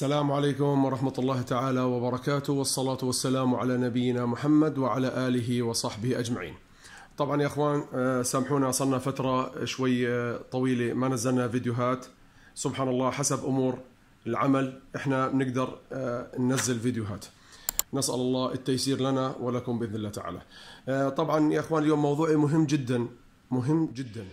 السلام عليكم ورحمة الله تعالى وبركاته والصلاة والسلام على نبينا محمد وعلى آله وصحبه أجمعين طبعا يا أخوان آه، سامحونا صلنا فترة شوي آه، طويلة ما نزلنا فيديوهات سبحان الله حسب أمور العمل احنا بنقدر آه، ننزل فيديوهات نسأل الله التيسير لنا ولكم بإذن الله تعالى طبعا يا أخوان اليوم موضوعي مهم جدا مهم جدا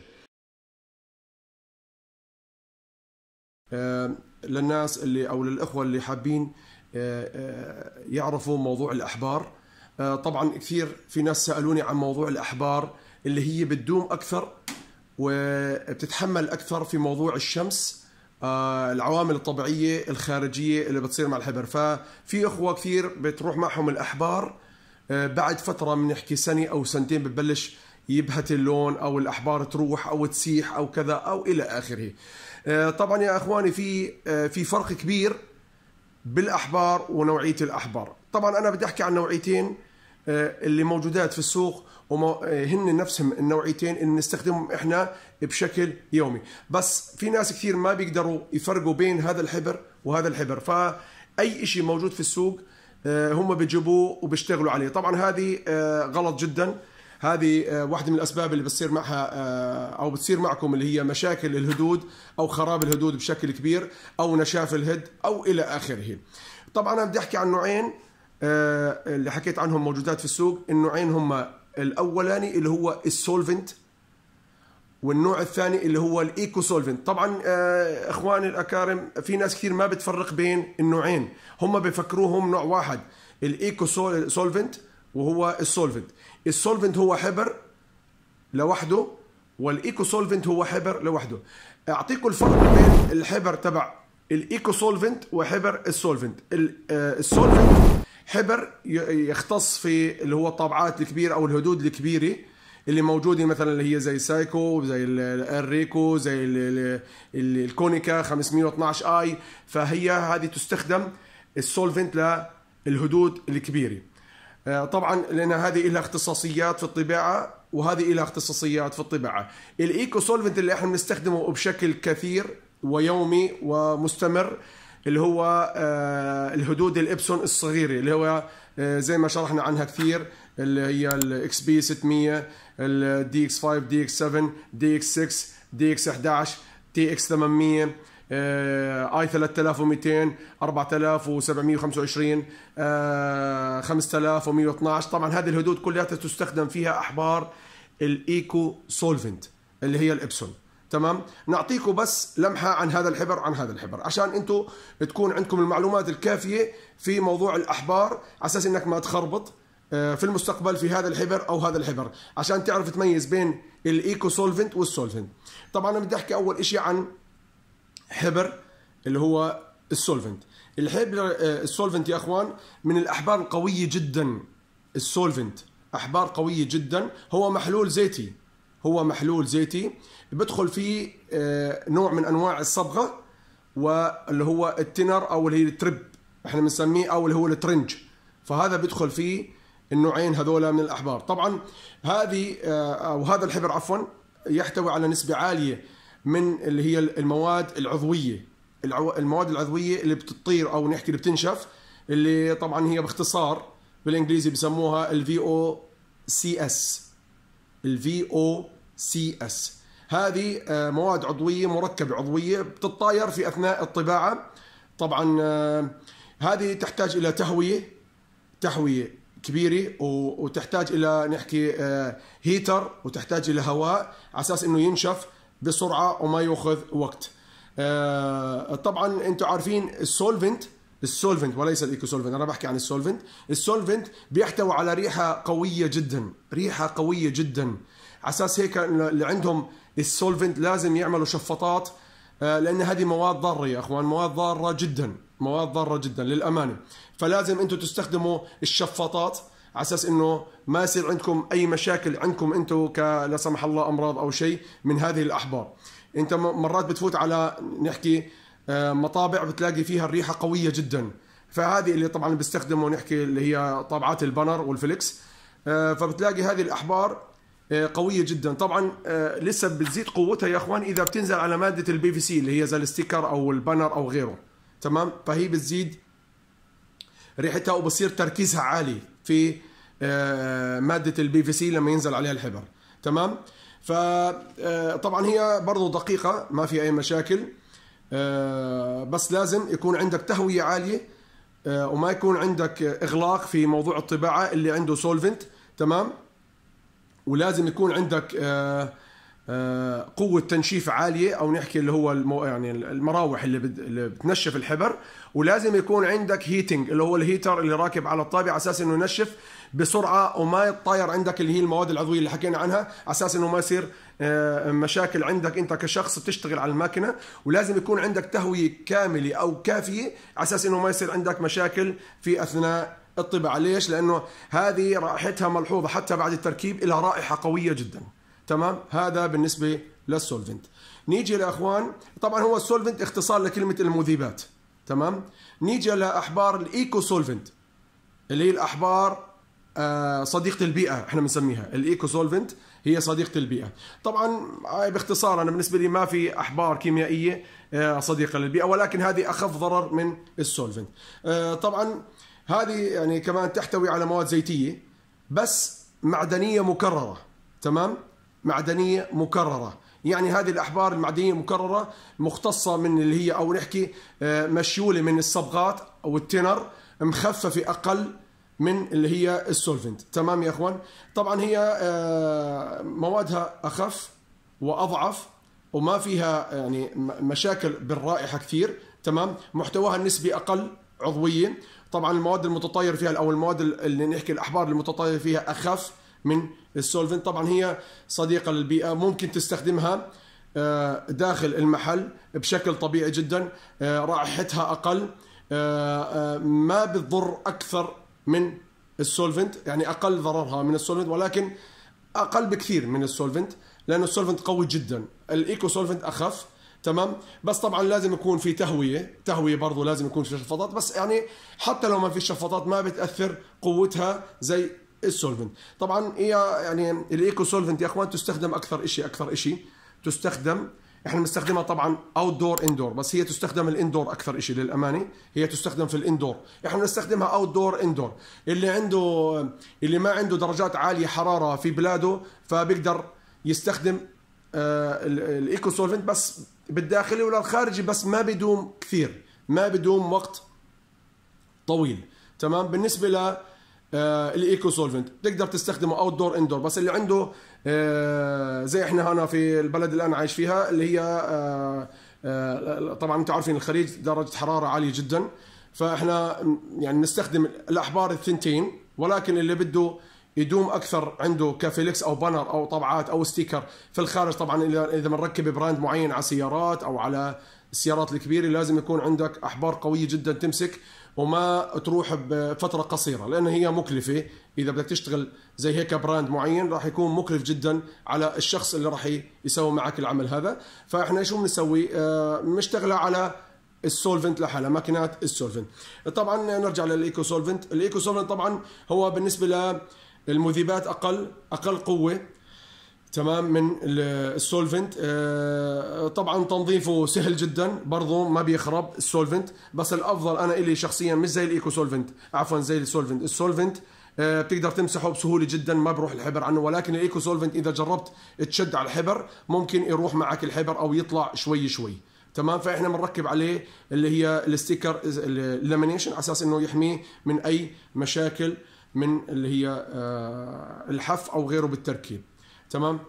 للناس اللي او للاخوه اللي حابين آه، آه، يعرفوا موضوع الاحبار آه، طبعا كثير في ناس سالوني عن موضوع الاحبار اللي هي بتدوم اكثر وبتتحمل اكثر في موضوع الشمس العوامل الطبيعيه الخارجيه اللي بتصير مع الحبر ففي اخوه كثير بتروح معهم الاحبار بعد فتره بنحكي سنه او سنتين بتبلش يبهت اللون او الاحبار تروح او تسيح او كذا او الى اخره آه، طبعا يا اخواني في آه، في فرق كبير بالاحبار ونوعيه الاحبار طبعا انا بدي احكي عن نوعيتين آه، اللي موجودات في السوق وهن نفسهم النوعيتين اللي بنستخدمهم احنا بشكل يومي بس في ناس كثير ما بيقدروا يفرقوا بين هذا الحبر وهذا الحبر فاي شيء موجود في السوق هم بيجيبوه وبيشتغلوا عليه طبعا هذه غلط جدا هذه آه، واحده من الاسباب اللي بتصير معها آه، او بتصير معكم اللي هي مشاكل الهدود او خراب الهدود بشكل كبير او نشاف الهد او الى اخره طبعا انا بدي احكي عن نوعين آه، اللي حكيت عنهم موجودات في السوق النوعين هم الاولاني اللي هو السولفنت والنوع الثاني اللي هو الايكو سولفنت طبعا اخواني الاكارم في ناس كثير ما بتفرق بين النوعين هم بفكروهم نوع واحد الايكو سولفنت وهو السولفنت السولفنت هو حبر لوحده والايكو سولفنت هو حبر لوحده اعطيكم الفرق بين الحبر تبع الايكو سولفنت وحبر السولفنت السولفنت آه، حبر يختص في اللي هو الطابعات الكبيره او الهدود الكبيره اللي موجوده مثلا اللي هي زي سايكو زي الريكو زي الكونيكا 512 اي فهي هذه تستخدم السولفنت للهدود الكبيره آه، طبعا لان هذه لها اختصاصيات في الطباعه وهذه لها اختصاصيات في الطباعه الايكو سولفنت اللي احنا بنستخدمه بشكل كثير ويومي ومستمر اللي هو آه، الهدود الابسون الصغيره اللي هو آه، زي ما شرحنا عنها كثير اللي هي الاكس بي 600 الدي اكس 5 دي اكس 7 دي اكس 6 دي اكس 11 تي اكس 800 آه، آه، اي 3200 4725 5112 طبعا هذه الهدود كلها تستخدم فيها احبار الايكو سولفنت اللي هي الابسون تمام نعطيكم بس لمحه عن هذا الحبر عن هذا الحبر عشان انتم تكون عندكم المعلومات الكافيه في موضوع الاحبار على اساس انك ما تخربط آه، في المستقبل في هذا الحبر او هذا الحبر عشان تعرف تميز بين الايكو سولفنت والسولفنت طبعا انا بدي احكي اول شيء عن حبر اللي هو السولفنت الحبر آه، السولفنت يا اخوان من الاحبار القويه جدا السولفنت احبار قويه جدا هو محلول زيتي هو محلول زيتي بدخل فيه آه، نوع من انواع الصبغه واللي هو التنر او اللي هي التريب احنا بنسميه او اللي هو الترنج فهذا بيدخل فيه النوعين هذولا من الاحبار طبعا هذه آه، او هذا الحبر عفوا يحتوي على نسبه عاليه من اللي هي المواد العضويه المواد العضويه اللي بتطير او نحكي اللي بتنشف اللي طبعا هي باختصار بالانجليزي بسموها الفي او سي اس الفي او سي اس هذه آه، مواد عضويه مركبه عضويه بتطاير في اثناء الطباعه طبعا آه، هذه تحتاج الى تهويه تهويه كبيره وتحتاج الى نحكي هيتر آه، وتحتاج الى هواء على اساس انه ينشف بسرعه وما ياخذ وقت آه، طبعا انتم عارفين السولفنت السولفنت وليس الايكو سولفنت انا بحكي عن السولفنت السولفنت بيحتوي على ريحه قويه جدا ريحه قويه جدا على اساس هيك اللي عندهم السولفنت لازم يعملوا شفاطات آه، لان هذه مواد ضاره يا اخوان مواد ضاره جدا مواد ضاره جدا للامانه فلازم انتم تستخدموا الشفاطات على اساس انه ما يصير عندكم اي مشاكل عندكم انتم لا سمح الله امراض او شيء من هذه الاحبار انت مرات بتفوت على نحكي آه، مطابع بتلاقي فيها الريحه قويه جدا فهذه اللي طبعا بستخدمه نحكي اللي هي طابعات البنر والفليكس آه، فبتلاقي هذه الاحبار آه، قويه جدا طبعا لسه بتزيد قوتها يا اخوان اذا بتنزل على ماده البي في سي اللي هي زي الستيكر او البنر او غيره تمام فهي بتزيد ريحتها وبصير تركيزها عالي في آه، ماده البي في سي لما ينزل عليها الحبر تمام فطبعا آه، هي برضو دقيقه ما في اي مشاكل آه، بس لازم يكون عندك تهويه عاليه وما يكون عندك اغلاق في موضوع الطباعه اللي عنده سولفنت تمام ولازم يكون عندك آه آه، قوة تنشيف عالية أو نحكي اللي هو المو يعني المراوح اللي, بت... اللي بتنشف الحبر ولازم يكون عندك هيتنج اللي هو الهيتر اللي راكب على الطابع على أساس إنه ينشف بسرعة وما يتطاير عندك اللي هي المواد العضوية اللي حكينا عنها على أساس إنه ما يصير آه، مشاكل عندك أنت كشخص بتشتغل على الماكنة ولازم يكون عندك تهوية كاملة أو كافية على أساس إنه ما يصير عندك مشاكل في أثناء الطباعة ليش؟ لأنه هذه رائحتها ملحوظة حتى بعد التركيب لها رائحة قوية جداً تمام هذا بالنسبه للسولفنت نيجي لاخوان طبعا هو السولفنت اختصار لكلمه المذيبات تمام نيجي لاحبار الايكو سولفنت اللي هي الاحبار آه، صديقه البيئه احنا بنسميها الايكو سولفنت هي صديقه البيئه طبعا آه، باختصار انا بالنسبه لي ما في احبار كيميائيه آه، صديقه للبيئه ولكن هذه اخف ضرر من السولفنت طبعا هذه يعني كمان تحتوي على مواد زيتيه بس معدنيه مكرره تمام معدنيه مكرره يعني هذه الاحبار المعدنيه المكرره مختصه من اللي هي او نحكي آه، مشيوله من الصبغات او التنر مخففه اقل من اللي هي السولفنت تمام يا اخوان طبعا هي آه، موادها اخف واضعف وما فيها يعني مشاكل بالرائحه كثير تمام محتواها النسبي اقل عضويه طبعا المواد المتطاير فيها او المواد اللي نحكي الاحبار المتطاير فيها اخف من السولفنت طبعا هي صديقه للبيئه ممكن تستخدمها آه، داخل المحل بشكل طبيعي جدا آه، رائحتها اقل آه، ما بتضر اكثر من السولفنت يعني اقل ضررها من السولفنت ولكن اقل بكثير من السولفنت لانه السولفنت قوي جدا الايكو سولفنت اخف تمام بس طبعا لازم يكون في تهويه تهويه برضه لازم يكون في شفاطات بس يعني حتى لو ما في شفاطات ما بتاثر قوتها زي السولفنت طبعا هي يعني الايكو سولفنت يا اخوان تستخدم اكثر شيء اكثر شيء تستخدم احنا بنستخدمها طبعا اوت دور اندور بس هي تستخدم الاندور اكثر شيء للامانه هي تستخدم في الاندور احنا بنستخدمها اوت دور اندور اللي عنده اللي ما عنده درجات عاليه حراره في بلاده فبيقدر يستخدم آه، الايكو سولفنت بس بالداخلي ولا الخارجي بس ما بدوم كثير ما بدوم وقت طويل تمام بالنسبه ل آه، الايكو سولفنت بتقدر تستخدمه اوت دور اندور بس اللي عنده آه، زي احنا هنا في البلد اللي انا عايش فيها اللي هي آه، طبعا انتم عارفين الخليج درجه حراره عاليه جدا فاحنا يعني نستخدم الاحبار الثنتين ولكن اللي بده يدوم اكثر عنده كفيلكس او بانر او طبعات او ستيكر في الخارج طبعا اذا بنركب براند معين على سيارات او على السيارات الكبيره لازم يكون عندك احبار قويه جدا تمسك وما تروح بفتره قصيره لان هي مكلفه اذا بدك تشتغل زي هيك براند معين راح يكون مكلف جدا على الشخص اللي راح يسوي معك العمل هذا فاحنا شو بنسوي آه، بنشتغل على السولفنت لحالها ماكينات السولفنت طبعا نرجع للايكو سولفنت الايكو سولفنت طبعا هو بالنسبه للمذيبات اقل اقل قوه تمام من السولفنت آه، طبعا تنظيفه سهل جدا برضه ما بيخرب السولفنت بس الافضل انا الي شخصيا مش زي الايكو سولفنت عفوا زي السولفنت السولفنت آه، بتقدر تمسحه بسهوله جدا ما بروح الحبر عنه ولكن الايكو سولفنت اذا جربت تشد على الحبر ممكن يروح معك الحبر او يطلع شوي شوي تمام فاحنا بنركب عليه اللي هي الستيكر اللامينيشن على اساس انه يحميه من اي مشاكل من اللي هي آه، الحف او غيره بالتركيب تمام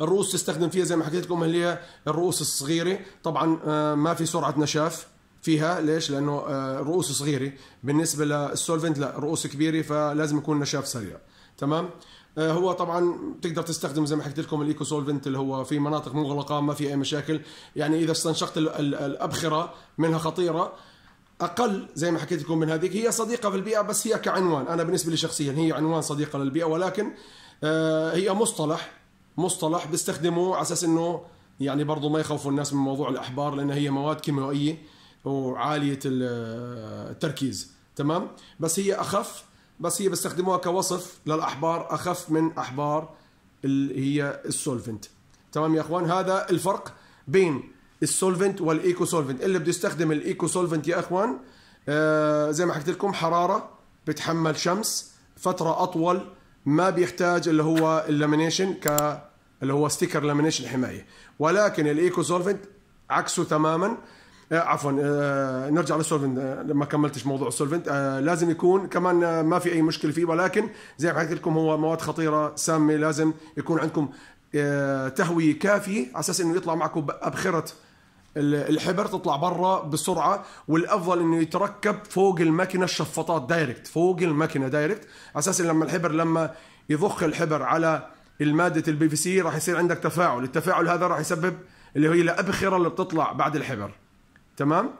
الرؤوس تستخدم فيها زي ما حكيت لكم اللي هي الرؤوس الصغيره طبعا آه، ما في سرعه نشاف فيها ليش لانه آه، الرؤوس صغيره بالنسبه للسولفنت لا رؤوس كبيره فلازم يكون نشاف سريع تمام آه، هو طبعا تقدر تستخدم زي ما حكيت لكم الايكو سولفنت اللي هو في مناطق مغلقه ما في اي مشاكل يعني اذا استنشقت الابخره منها خطيره اقل زي ما حكيت لكم من هذيك هي صديقه في البيئه بس هي كعنوان انا بالنسبه لي شخصيا هي عنوان صديقه للبيئه ولكن آه، هي مصطلح مصطلح بيستخدموه على اساس انه يعني برضه ما يخوفوا الناس من موضوع الاحبار لان هي مواد كيميائيه وعاليه آه، التركيز تمام بس هي اخف بس هي بيستخدموها كوصف للاحبار اخف من احبار اللي هي السولفنت تمام يا اخوان هذا الفرق بين السولفنت والايكو سولفنت اللي بده يستخدم الايكو سولفنت يا اخوان آه زي ما حكيت لكم حراره بتحمل شمس فتره اطول ما بيحتاج اللي هو اللامينيشن ك اللي هو ستيكر لامينيشن حمايه ولكن الايكو سولفنت عكسه تماما آه، عفوا آه، نرجع للسولفنت لما آه، كملتش موضوع السولفنت لازم يكون كمان ما في اي مشكله فيه ولكن زي ما حكيت لكم هو مواد خطيره سامه لازم يكون عندكم تهويه كافيه على اساس انه يطلع معكم بابخره الحبر تطلع برا بسرعه والافضل انه يتركب فوق الماكينه الشفاطات دايركت فوق الماكينه دايركت على اساس لما الحبر لما يضخ الحبر على الماده البي في سي راح يصير عندك تفاعل التفاعل هذا راح يسبب اللي هي الابخره اللي بتطلع بعد الحبر تمام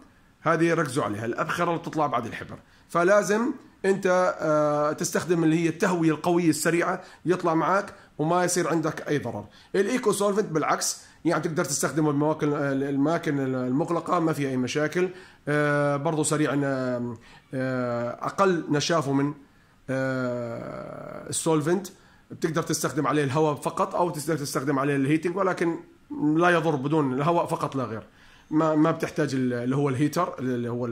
هذه ركزوا عليها الابخره اللي بتطلع بعد الحبر فلازم انت آه، تستخدم اللي هي التهويه القويه السريعه يطلع معك وما يصير عندك اي ضرر الايكو سولفنت بالعكس يعني تقدر تستخدم المواكن الاماكن المغلقه ما فيها اي مشاكل آه، برضه سريع آه، اقل نشافه من السولفنت آه، بتقدر تستخدم عليه الهواء فقط او تقدر تستخدم عليه الهيتنج ولكن لا يضر بدون الهواء فقط لا غير ما ما بتحتاج اللي هو الهيتر اللي هو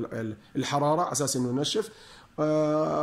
الحراره على اساس انه ينشف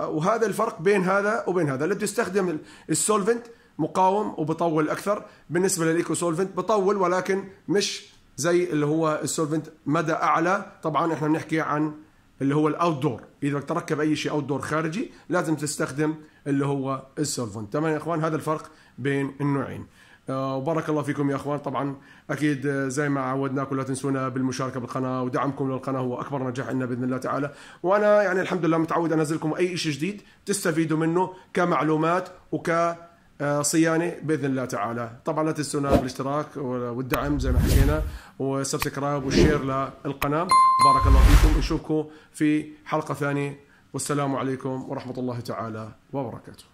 وهذا الفرق بين هذا وبين هذا اللي بتستخدم السولفنت مقاوم وبطول اكثر بالنسبه للايكو سولفنت بطول ولكن مش زي اللي هو السولفنت مدى اعلى طبعا احنا بنحكي عن اللي هو الاوت دور اذا تركب اي شيء اوت دور خارجي لازم تستخدم اللي هو السولفنت تمام يا اخوان هذا الفرق بين النوعين آه، وبارك الله فيكم يا اخوان طبعا اكيد آه، زي ما عودناكم لا تنسونا بالمشاركه بالقناه ودعمكم للقناه هو اكبر نجاح لنا باذن الله تعالى وانا يعني الحمد لله متعود انزلكم اي شيء جديد تستفيدوا منه كمعلومات وك آه، صيانه باذن الله تعالى طبعا لا تنسونا بالاشتراك والدعم زي ما حكينا والسبسكرايب والشير للقناه بارك الله فيكم نشوفكم في حلقه ثانيه والسلام عليكم ورحمه الله تعالى وبركاته